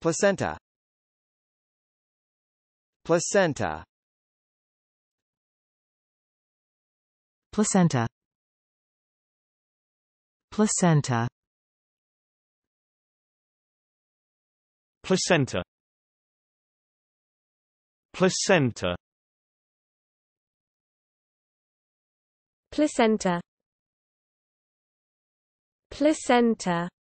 placenta placenta placenta placenta placenta placenta placenta placenta